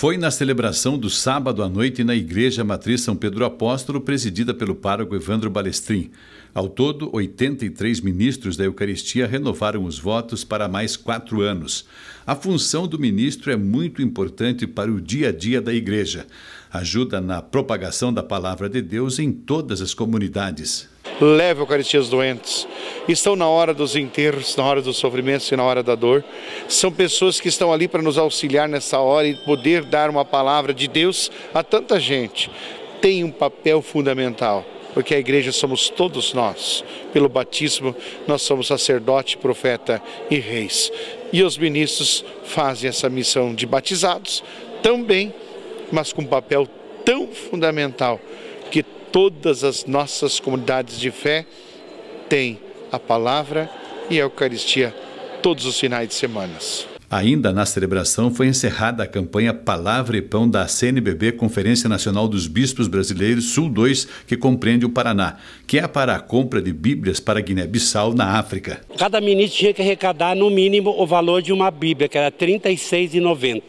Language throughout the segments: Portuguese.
Foi na celebração do sábado à noite na Igreja Matriz São Pedro Apóstolo, presidida pelo pároco Evandro Balestrin. Ao todo, 83 ministros da Eucaristia renovaram os votos para mais quatro anos. A função do ministro é muito importante para o dia a dia da Igreja. Ajuda na propagação da palavra de Deus em todas as comunidades. Leve a Eucaristia aos doentes. Estão na hora dos enterros, na hora dos sofrimentos e na hora da dor. São pessoas que estão ali para nos auxiliar nessa hora e poder dar uma palavra de Deus a tanta gente. Tem um papel fundamental porque a igreja somos todos nós. Pelo batismo, nós somos sacerdote, profeta e reis. E os ministros fazem essa missão de batizados também, mas com um papel tão fundamental todas as nossas comunidades de fé têm a palavra e a Eucaristia todos os finais de semana. Ainda na celebração foi encerrada a campanha Palavra e Pão da CNBB, Conferência Nacional dos Bispos Brasileiros Sul 2, que compreende o Paraná, que é para a compra de Bíblias para Guiné-Bissau, na África. Cada ministro tinha que arrecadar, no mínimo, o valor de uma Bíblia, que era R$ 36,90.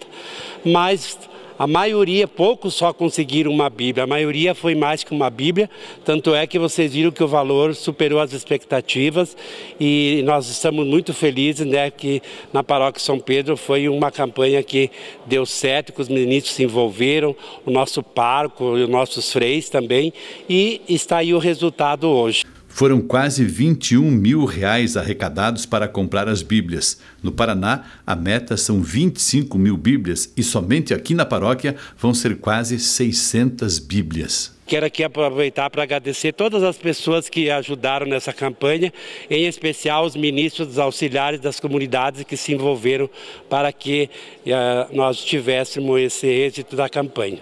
Mas a maioria, poucos só conseguiram uma Bíblia, a maioria foi mais que uma Bíblia, tanto é que vocês viram que o valor superou as expectativas e nós estamos muito felizes né, que na paróquia São Pedro foi uma campanha que deu certo, que os ministros se envolveram, o nosso parco, os nossos freis também, e está aí o resultado hoje. Foram quase 21 mil reais arrecadados para comprar as Bíblias. No Paraná, a meta são 25 mil Bíblias e somente aqui na paróquia vão ser quase 600 Bíblias. Quero aqui aproveitar para agradecer todas as pessoas que ajudaram nessa campanha, em especial os ministros, os auxiliares das comunidades que se envolveram para que uh, nós tivéssemos esse êxito da campanha.